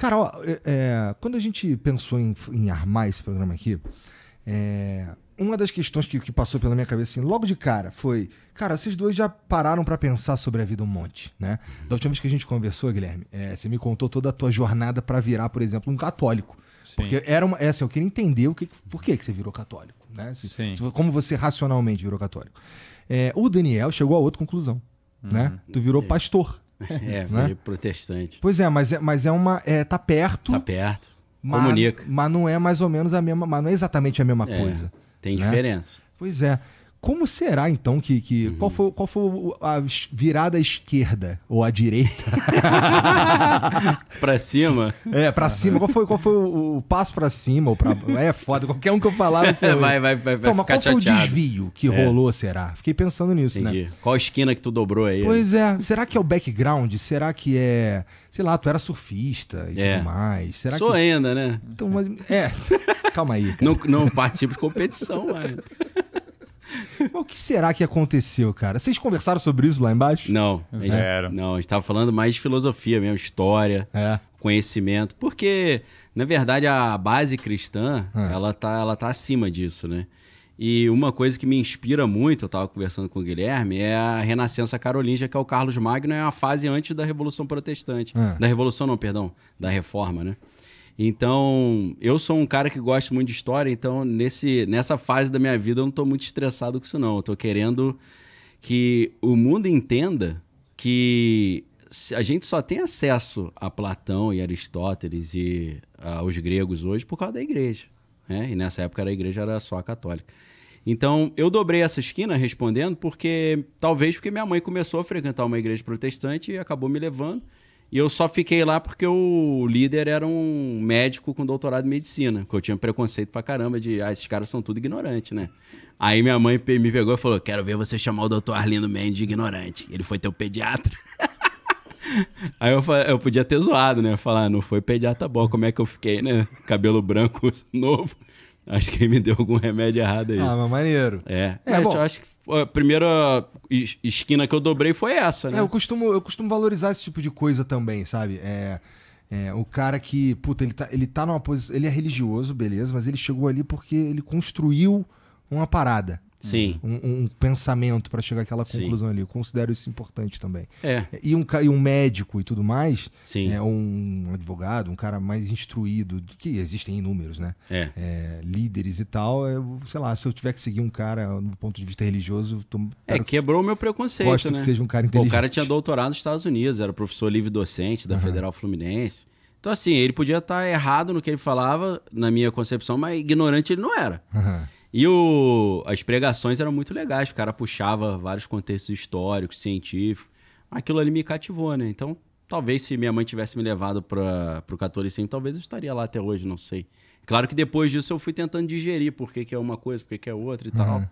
Cara, ó, é, é, quando a gente pensou em, em armar esse programa aqui, é, uma das questões que, que, passou pela minha cabeça assim, logo de cara foi: cara, vocês dois já pararam para pensar sobre a vida um monte, né? Da última vez que a gente conversou, Guilherme, é, você me contou toda a tua jornada para virar, por exemplo, um católico. Sim. Porque era uma, essa, eu queria entender o que, por que, que você virou católico, né? Se, Sim. Se, como você racionalmente virou católico. É, o Daniel chegou a outra conclusão, uhum. né? Tu virou pastor. É, né? protestante. Pois é, mas é, mas é uma. É, tá perto. Tá perto. Mas, comunica. Mas não é mais ou menos a mesma. Mas não é exatamente a mesma é, coisa. Tem né? diferença. Pois é. Como será então que. que uhum. qual, foi, qual foi a virada à esquerda ou à direita? pra cima? É, pra uhum. cima. Qual foi, qual foi o, o passo pra cima? Ou pra... É foda, qualquer um que eu falasse Você... vai, vai, vai. Então, mas qual chateado. foi o desvio que é. rolou, será? Fiquei pensando nisso, né? Entendi. né? Qual esquina que tu dobrou aí? Pois é. Será que é o background? Será que é. Sei lá, tu era surfista e é. tudo mais? Será Sou que... ainda, né? Então, mas. É. Calma aí. Cara. Não, não participo de competição, mano. o que será que aconteceu, cara? Vocês conversaram sobre isso lá embaixo? Não. Zero. A gente, não, a gente tava falando mais de filosofia mesmo, história, é. conhecimento. Porque, na verdade, a base cristã, é. ela, tá, ela tá acima disso, né? E uma coisa que me inspira muito, eu estava conversando com o Guilherme, é a Renascença Carolíngia, que é o Carlos Magno, é a fase antes da Revolução Protestante. É. Da Revolução, não, perdão, da Reforma, né? Então, eu sou um cara que gosta muito de história, então nesse, nessa fase da minha vida eu não estou muito estressado com isso, não. Eu estou querendo que o mundo entenda que a gente só tem acesso a Platão e Aristóteles e aos ah, gregos hoje por causa da igreja. Né? E nessa época a igreja era só a católica. Então, eu dobrei essa esquina respondendo porque, talvez porque minha mãe começou a frequentar uma igreja protestante e acabou me levando. E eu só fiquei lá porque o líder era um médico com doutorado em medicina, que eu tinha preconceito pra caramba de, ah, esses caras são tudo ignorante, né? Aí minha mãe me pegou e falou: Quero ver você chamar o doutor Arlindo Mendes de ignorante. Ele foi teu pediatra. Aí eu, eu podia ter zoado, né? Falar, ah, não foi pediatra bom, como é que eu fiquei, né? Cabelo branco novo. Acho que ele me deu algum remédio errado aí. Ah, mas maneiro. É. é mas bom, eu acho que a primeira esquina que eu dobrei foi essa, né? É, eu costumo, eu costumo valorizar esse tipo de coisa também, sabe? É, é, o cara que, puta, ele tá, ele tá numa posição. Ele é religioso, beleza, mas ele chegou ali porque ele construiu uma parada. Sim. Um, um pensamento para chegar àquela conclusão Sim. ali. Eu considero isso importante também. É. E, um, e um médico e tudo mais, Sim. É, um advogado, um cara mais instruído, que existem inúmeros, né? É. É, líderes e tal, eu, é, sei lá, se eu tiver que seguir um cara do ponto de vista religioso. Tô, é, quebrou o meu preconceito. Gosto né? que seja um cara inteligente. Pô, o cara tinha doutorado nos Estados Unidos, era professor livre-docente da uhum. Federal Fluminense. Então, assim, ele podia estar tá errado no que ele falava, na minha concepção, mas ignorante ele não era. Uhum. E o, as pregações eram muito legais, o cara puxava vários contextos históricos, científicos. Aquilo ali me cativou, né? Então, talvez se minha mãe tivesse me levado para o catolicismo, talvez eu estaria lá até hoje, não sei. Claro que depois disso eu fui tentando digerir por que, que é uma coisa, por que, que é outra e uhum. tal.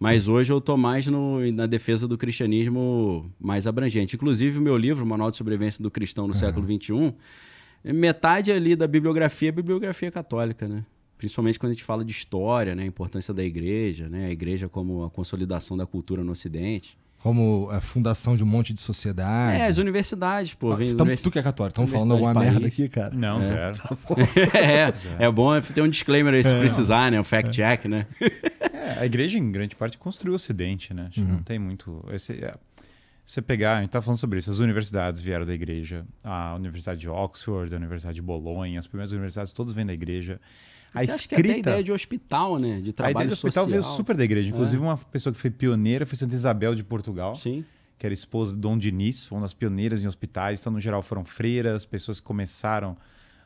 Mas hoje eu tô mais no, na defesa do cristianismo mais abrangente. Inclusive, o meu livro, Manual de Sobrevivência do Cristão no uhum. século XXI, metade ali da bibliografia é bibliografia católica, né? principalmente quando a gente fala de história, né, a importância da igreja, né, a igreja como a consolidação da cultura no Ocidente. Como a fundação de um monte de sociedade. É, as universidades, pô. Vem tamo, univers... Tu que é católico, estamos falando alguma merda aqui, cara. Não, é. zero. Tá é, é, bom ter um disclaimer aí se é. precisar, né? Um fact é. check, né? É, a igreja, em grande parte, construiu o Ocidente, né? Acho uhum. que não tem muito. Esse, é, você pegar, a gente está falando sobre isso, as universidades vieram da igreja. A Universidade de Oxford, a Universidade de Bolonha, as primeiras universidades todas vêm da igreja. A escrita. Acho que a ideia de hospital, né? De trabalho A ideia de hospital veio super da igreja. É. Inclusive, é. uma pessoa que foi pioneira foi Santa Isabel de Portugal. Sim. Que era esposa de Dom Diniz, uma das pioneiras em hospitais. Então, no geral, foram freiras, pessoas que começaram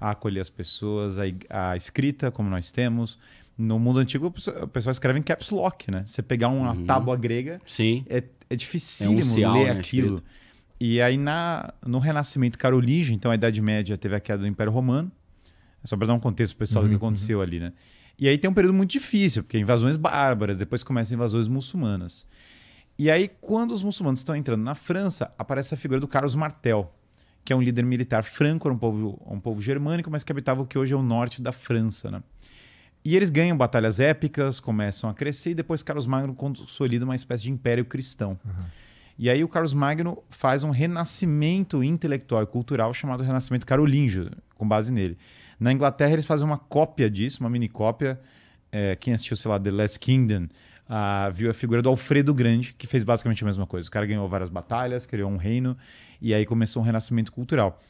a acolher as pessoas, a, a escrita, como nós temos, no mundo antigo, o pessoal escreve em caps lock, né? Você pegar uma uhum. tábua grega, Sim. É, é dificílimo é um ler né, aquilo. Escrito. E aí, na, no Renascimento Carolígio, então a Idade Média teve a queda do Império Romano. É só para dar um contexto pessoal uhum. do que uhum. aconteceu ali, né? E aí tem um período muito difícil, porque invasões bárbaras, depois começam invasões muçulmanas. E aí, quando os muçulmanos estão entrando na França, aparece a figura do Carlos Martel, que é um líder militar franco, era um povo, um povo germânico, mas que habitava o que hoje é o norte da França, né? E eles ganham batalhas épicas, começam a crescer e depois Carlos Magno consolida uma espécie de império cristão. Uhum. E aí o Carlos Magno faz um renascimento intelectual e cultural chamado Renascimento Carolíngio, com base nele. Na Inglaterra eles fazem uma cópia disso, uma mini cópia. É, quem assistiu, sei lá, The Last Kingdom, ah, viu a figura do Alfredo Grande, que fez basicamente a mesma coisa. O cara ganhou várias batalhas, criou um reino e aí começou um renascimento cultural.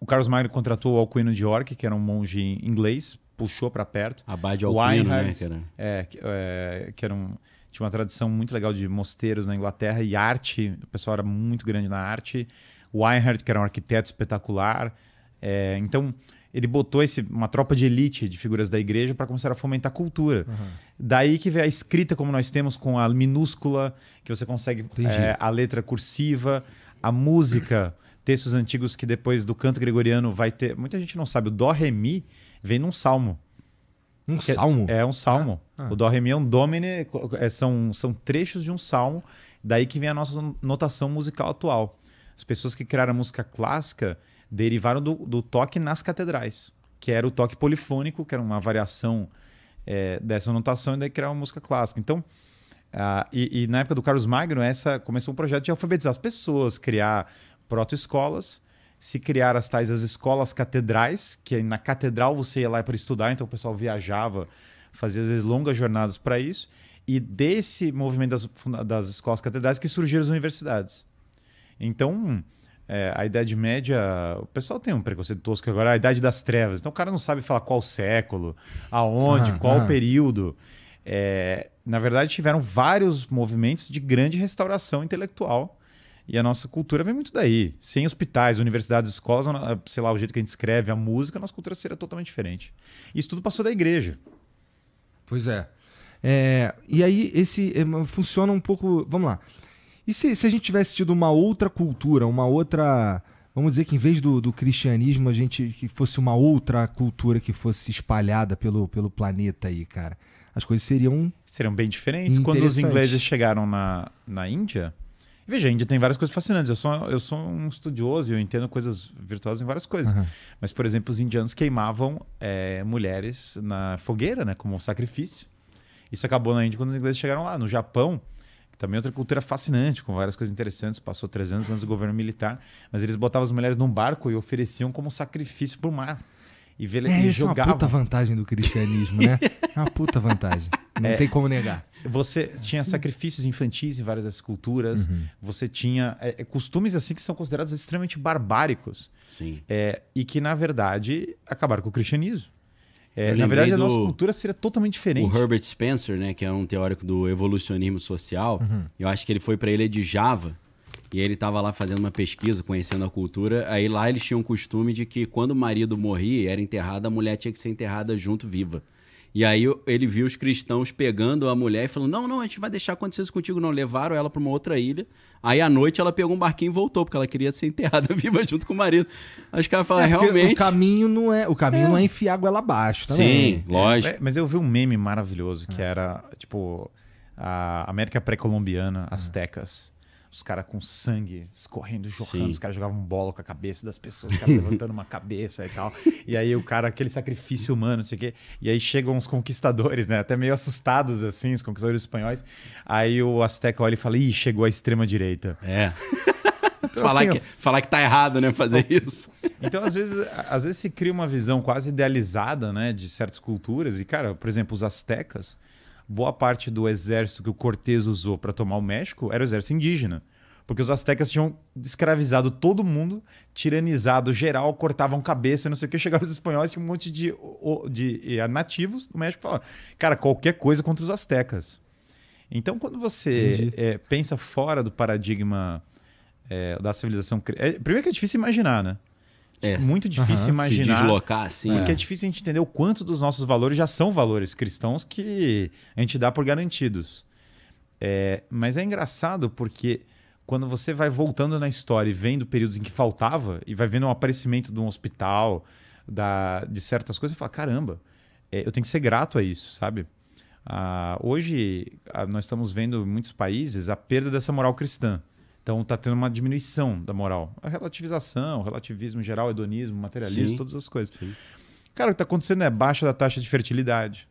O Carlos Magno contratou o Alcuino de York, que era um monge inglês, puxou para perto. A Bad Alpino, né? Que era... É, é, que era um, tinha uma tradição muito legal de mosteiros na Inglaterra e arte, o pessoal era muito grande na arte. O Einhard, que era um arquiteto espetacular. É, então, ele botou esse, uma tropa de elite de figuras da igreja para começar a fomentar a cultura. Uhum. Daí que vem a escrita como nós temos, com a minúscula, que você consegue é, a letra cursiva, a música textos antigos que depois do canto gregoriano vai ter. Muita gente não sabe, o Dó Ré Mi vem num salmo. Um que é- salmo? É, é, um salmo. Ah, ah. O Dó Ré Mi é um domine, é, são, são trechos de um salmo, daí que vem a nossa notação musical atual. As pessoas que criaram a música clássica derivaram do, do toque nas catedrais, que era o toque polifônico, que era uma variação é, dessa notação, e daí criaram a música clássica. Então, ah, e, e, na época do Carlos Magno, essa começou um projeto de alfabetizar as pessoas, criar protoescolas, se criaram as tais as escolas catedrais, que na catedral você ia lá para estudar, então o pessoal viajava, fazia às vezes longas jornadas para isso, e desse movimento das, das escolas catedrais que surgiram as universidades. Então, é, a Idade Média, o pessoal tem um preconceito tosco agora, a Idade das Trevas. Então o cara não sabe falar qual século, aonde, ah, qual ah. período. É, na verdade, tiveram vários movimentos de grande restauração intelectual e a nossa cultura vem muito daí. Sem hospitais, universidades, escolas, sei lá, o jeito que a gente escreve a música, a nossa cultura seria totalmente diferente. Isso tudo passou da igreja. Pois é. é e aí, esse é, funciona um pouco. Vamos lá. E se, se a gente tivesse tido uma outra cultura, uma outra vamos dizer que em vez do, do, cristianismo a gente que fosse uma outra cultura que fosse espalhada pelo, pelo planeta aí, cara. As coisas seriam seriam bem diferentes. Quando os ingleses chegaram na, na Índia, Veja, Índia tem várias coisas fascinantes. Eu sou, eu sou um estudioso e eu entendo coisas virtuosas em várias coisas. Uhum. Mas, por exemplo, os indianos queimavam é, mulheres na fogueira, né? Como um sacrifício. Isso acabou na Índia quando os ingleses chegaram lá. No Japão, também é outra cultura fascinante, com várias coisas interessantes. Passou 300 anos do governo militar, mas eles botavam as mulheres num barco e ofereciam como sacrifício para o mar e, vele... é, e jogava. É uma puta vantagem do cristianismo, né? É uma puta vantagem. Não é, tem como negar. Você tinha sacrifícios infantis em várias das culturas. Uhum. Você tinha é, é costumes assim que são considerados extremamente barbáricos. Sim. É, e que, na verdade, acabaram com o cristianismo. É, na verdade, do... a nossa cultura seria totalmente diferente. O Herbert Spencer, né, que é um teórico do evolucionismo social, uhum. eu acho que ele foi para ele de Java e ele estava lá fazendo uma pesquisa, conhecendo a cultura. Aí lá eles tinham o costume de que quando o marido morria, era enterrada, a mulher tinha que ser enterrada junto viva. E aí ele viu os cristãos pegando a mulher e falando: Não, não, a gente vai deixar acontecer isso contigo, não. Levaram ela para uma outra ilha. Aí à noite ela pegou um barquinho e voltou, porque ela queria ser enterrada viva junto com o marido. Acho que ela fala, é, realmente. O caminho não é. O caminho é. não é enfiar água lá abaixo, tá? Sim, lógico. É, é, mas eu vi um meme maravilhoso que é. era, tipo, a América pré-colombiana, astecas os caras com sangue escorrendo, jorrando, Sim. os caras jogavam bola com a cabeça das pessoas, os caras levantando uma cabeça e tal. E aí o cara, aquele sacrifício humano, não sei o quê. E aí chegam os conquistadores, né? Até meio assustados, assim, os conquistadores espanhóis. Aí o Azteca olha e fala: ih, chegou a extrema-direita. É. Então, falar, assim, que, falar que tá errado, né? Fazer então, isso. Então, às vezes, às vezes se cria uma visão quase idealizada, né? De certas culturas. E, cara, por exemplo, os astecas boa parte do exército que o Cortés usou para tomar o México era o exército indígena. Porque os astecas tinham escravizado todo mundo, tiranizado geral, cortavam cabeça, não sei o que. Chegaram os espanhóis, tinha um monte de, de, de eh, nativos no México falando: cara, qualquer coisa contra os astecas. Então, quando você é, pensa fora do paradigma é, da civilização. É, primeiro que é difícil imaginar, né? É. é. muito difícil uhum. imaginar. Se deslocar assim. Porque é. é. difícil a gente entender o quanto dos nossos valores já são valores cristãos que a gente dá por garantidos. É, mas é engraçado porque quando você vai voltando na história e vendo períodos em que faltava, e vai vendo o um aparecimento de um hospital, da, de certas coisas, você fala: caramba, é, eu tenho que ser grato a isso, sabe? Ah, hoje, ah, nós estamos vendo em muitos países a perda dessa moral cristã. Então está tendo uma diminuição da moral. A relativização, relativismo geral, hedonismo, materialismo, Sim. todas as coisas. Sim. Cara, o que está acontecendo é baixa da taxa de fertilidade.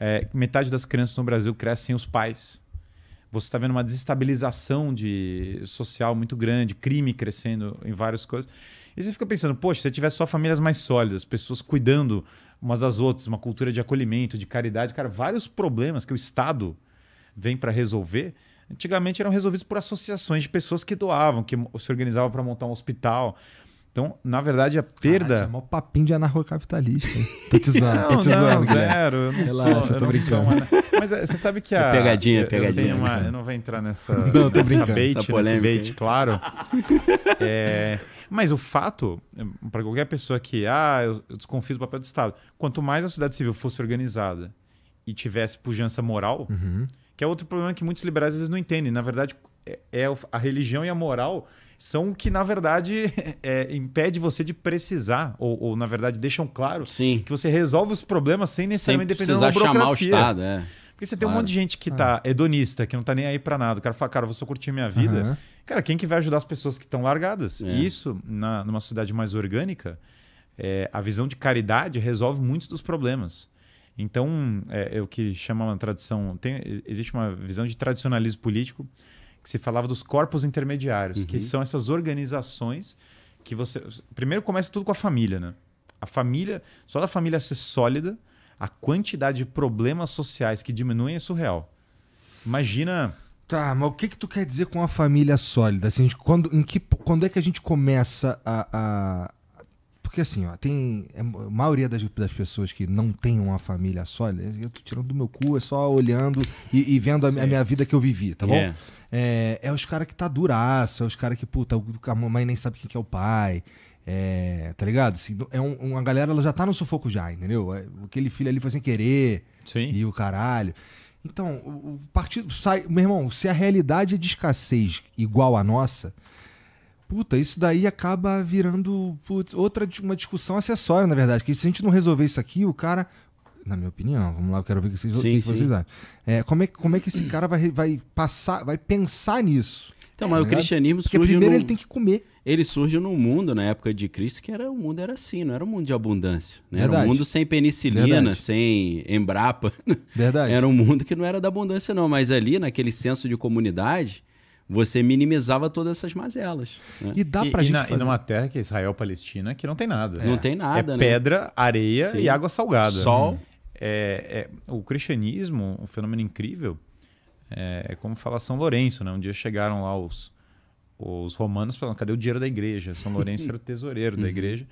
É, metade das crianças no Brasil crescem sem os pais. Você está vendo uma desestabilização de social muito grande, crime crescendo em várias coisas. E você fica pensando, poxa, se tivesse só famílias mais sólidas, pessoas cuidando umas das outras, uma cultura de acolhimento, de caridade, cara, vários problemas que o Estado vem para resolver antigamente eram resolvidos por associações de pessoas que doavam, que se organizavam para montar um hospital. Então, na verdade, a perda. Isso é maior papinho de anarcocapitalista. tô te zoando, tô te zoando. Não, zero. Eu não Relaxa, sou, tô eu brincando. Sou, mas eh, você sabe que é a. É pegadinha, pegadinha. Eu, uma, eu, não vou entrar nessa. Não, tô nessa brincando. Bait, essa polêmica. Bait, claro. é, mas o fato, eh, para qualquer pessoa que. Ah, eu, eu desconfio do papel do Estado. Quanto mais a sociedade civil fosse organizada e tivesse pujança moral. Uhum que é outro problema que muitos liberais às vezes não entendem. Na verdade, é, é a religião e a moral são o que, na verdade, é, impede você de precisar, ou, ou na verdade deixam claro Sim. que você resolve os problemas sem necessariamente sem depender da burocracia. Chamar o Estado, é. Porque você claro. tem um monte de gente que tá é. hedonista, que não tá nem aí para nada. O cara fala, cara, vou só curtir minha vida. Uhum. Cara, quem que vai ajudar as pessoas que estão largadas? É. Isso, na, numa sociedade mais orgânica, é, a visão de caridade resolve muitos dos problemas. Então, é, é o que chama uma tradição. Tem, existe uma visão de tradicionalismo político que se falava dos corpos intermediários, uhum. que são essas organizações que você. Primeiro começa tudo com a família, né? A família, só da família ser sólida, a quantidade de problemas sociais que diminuem é surreal. Imagina. Tá, mas o que, que tu quer dizer com a família sólida? Assim, quando, em que, quando é que a gente começa a, a porque assim, ó, tem. É, a maioria das, das pessoas que não tem uma família sólida, eu tô tirando do meu cu, é só olhando e, e vendo a, a, minha vida que eu vivi, tá bom? É, é, é os caras que tá duraço, é os caras que, puta, a mãe nem sabe quem que é o pai. É, tá ligado? Assim, é um, uma galera, ela já tá no sufoco já, entendeu? É, aquele filho ali foi sem querer. Sim. E o caralho. Então, o, o partido sai. Meu irmão, se a realidade é de escassez igual a nossa, puta, isso daí acaba virando putz, outra uma discussão acessória, na verdade. Que se a gente não resolver isso aqui, o cara. Na minha opinião, vamos lá, eu quero ver o que vocês, sim, que vocês acham. É, como, é, como é que esse cara vai, vai passar, vai pensar nisso? Então, mas é, o cristianismo Porque Primeiro no... ele tem que comer. Ele surge num mundo, na época de Cristo, que era o mundo era assim, não era um mundo de abundância. Né? Era um mundo sem penicilina, Verdade. sem embrapa. Verdade. Era um mundo que não era da abundância, não. Mas ali, naquele senso de comunidade, você minimizava todas essas mazelas. Né? E dá pra gente na, fazer... E numa terra que é Israel-Palestina, que não tem nada. Não é. tem nada, é né? pedra, areia Sim. e água salgada. Sol. É, é, o cristianismo, um fenômeno incrível, é, é como falar São Lourenço, né? Um dia chegaram lá os, os romanos falando, cadê o dinheiro da igreja? São Lourenço era o tesoureiro da uhum. igreja.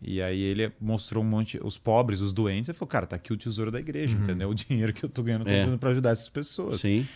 E aí ele mostrou um monte, os pobres, os doentes, e falou, cara, tá aqui o tesouro da igreja, uhum. entendeu? O dinheiro que eu tô ganhando, eu tô é. para ajudar essas pessoas. Sim.